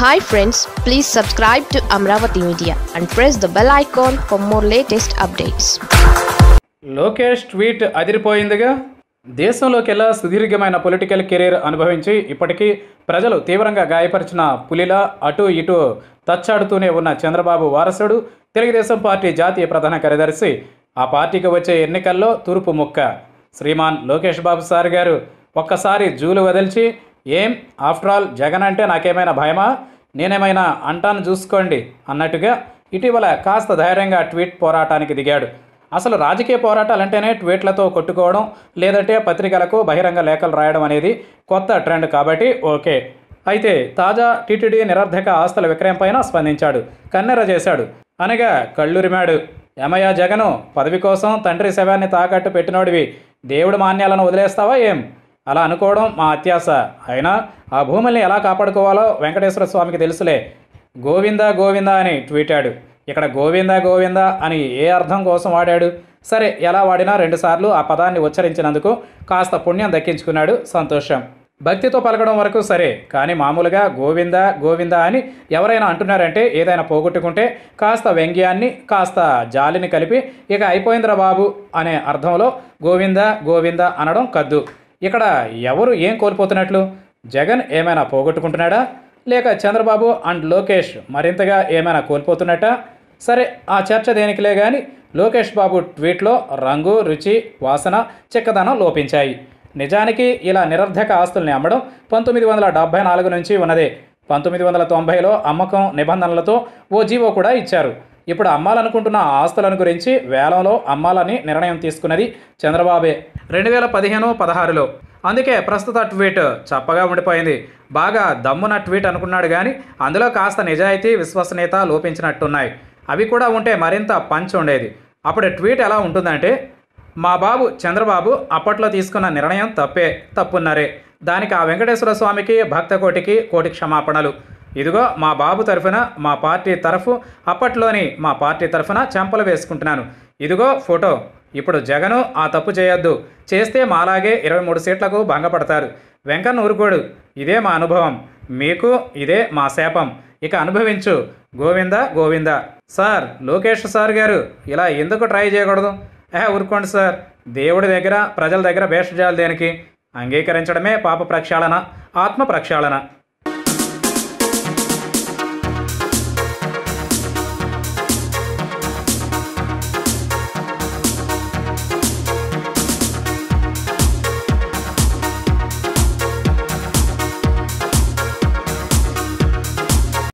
hi friends please subscribe to Amaravati media and press the bell icon for more latest updates Lokesh tweet అదిరిపోయిందిగా దేశంలోకెల్లా సుదీర్ఘమైన political career అనుభవించి ఇప్పటికీ ప్రజలు తీవ్రంగా గాయపరిచిన పులిలా అటు ఇటు తచ్చాడుతూనే ఉన్న చంద్రబాబు వారసుడు తెలుగుదేశం పార్టీ జాతీయ ప్రధాన కార్యదర్శి ఆ పార్టీకి వచ్చే ఎన్నికల్లో తూర్పు ముక్క శ్రీమాన్ లోకేష్ బాబు సార్ గారు ఒక్కసారి జూలు వదిల్చి ఏం ఆఫ్టర్ ఆల్ జగన్ అంటే నాకేమైనా భయమా నేనేమైనా అంటాను చూసుకోండి అన్నట్టుగా ఇటీవల కాస్త ధైర్యంగా ట్వీట్ పోరాటానికి దిగాడు అసలు రాజకీయ పోరాటాలు అంటేనే ట్వీట్లతో కొట్టుకోవడం లేదంటే పత్రికలకు బహిరంగ లేఖలు రాయడం అనేది కొత్త ట్రెండ్ కాబట్టి ఓకే అయితే తాజా టీటీడీ నిరర్ధక ఆస్తుల విక్రయంపైన స్పందించాడు కన్నెర చేశాడు అనగా కళ్ళురిమాడు ఎమయ్య జగను పదవి కోసం తండ్రి శవాన్ని తాకట్టు పెట్టినోడివి దేవుడు మాన్యాలను వదిలేస్తావా ఏం అలా అనుకోవడం మా అత్యాశ అయినా ఆ భూముల్ని ఎలా కాపాడుకోవాలో వెంకటేశ్వర స్వామికి తెలుసులే గోవింద గోవింద అని ట్వీటాడు ఇక్కడ గోవింద గోవింద అని ఏ అర్థం కోసం వాడాడు సరే ఎలా వాడినా రెండుసార్లు ఆ పదాన్ని ఉచ్చరించినందుకు కాస్త పుణ్యం దక్కించుకున్నాడు సంతోషం భక్తితో పలకడం వరకు సరే కానీ మామూలుగా గోవింద గోవింద అని ఎవరైనా అంటున్నారంటే ఏదైనా పోగొట్టుకుంటే కాస్త వ్యంగ్యాన్ని కాస్త జాలిని కలిపి ఇక అయిపోయిందిరా బాబు అనే అర్థంలో గోవింద గోవింద అనడం కద్దు ఇక్కడ ఎవరు ఏం కోల్పోతున్నట్లు జగన్ ఏమైనా పోగొట్టుకుంటున్నాడా లేక చంద్రబాబు అండ్ లోకేష్ మరింతగా ఏమైనా కోల్పోతున్నట్టా సరే ఆ చర్చ దేనికిలే కానీ లోకేష్ బాబు ట్వీట్లో రంగు రుచి వాసన చిక్కదనం లోపించాయి నిజానికి ఇలా నిరర్ధక ఆస్తుల్ని అమ్మడం పంతొమ్మిది వందల డెబ్భై నాలుగు నుంచి ఉన్నదే పంతొమ్మిది వందల తొంభైలో అమ్మకం నిబంధనలతో ఓ జీవో కూడా ఇచ్చారు ఇప్పుడు అమ్మాలనుకుంటున్న ఆస్తులను గురించి వేలంలో అమ్మాలని నిర్ణయం తీసుకున్నది చంద్రబాబే రెండు వేల పదిహేను పదహారులో అందుకే ప్రస్తుత ట్వీట్ చప్పగా ఉండిపోయింది బాగా దమ్మున ట్వీట్ అనుకున్నాడు కానీ అందులో కాస్త నిజాయితీ విశ్వసనీయత లోపించినట్టున్నాయి అవి కూడా ఉంటే మరింత పంచ్ ఉండేది అప్పుడు ట్వీట్ ఎలా ఉంటుందంటే మా బాబు చంద్రబాబు అప్పట్లో తీసుకున్న నిర్ణయం తప్పే తప్పున్నరే దానికి ఆ వెంకటేశ్వర స్వామికి భక్త కోటికి కోటి క్షమాపణలు ఇదిగో మా బాబు తరఫున మా పార్టీ తరఫు అప్పట్లోని మా పార్టీ తరఫున చెంపలు వేసుకుంటున్నాను ఇదిగో ఫోటో ఇప్పుడు జగను ఆ తప్పు చేయొద్దు చేస్తే మాలాగే ఇరవై మూడు సీట్లకు భంగపడతారు వెంకన్న ఊరుకోడు ఇదే మా అనుభవం మీకు ఇదే మా శాపం ఇక అనుభవించు గోవింద గోవింద సార్ లోకేష్ సార్ గారు ఇలా ఎందుకు ట్రై చేయకూడదు ఏ ఊరుకోండి సార్ దేవుడి దగ్గర ప్రజల దగ్గర భేషజాలు దేనికి అంగీకరించడమే పాప ప్రక్షాళన ఆత్మ ప్రక్షాళన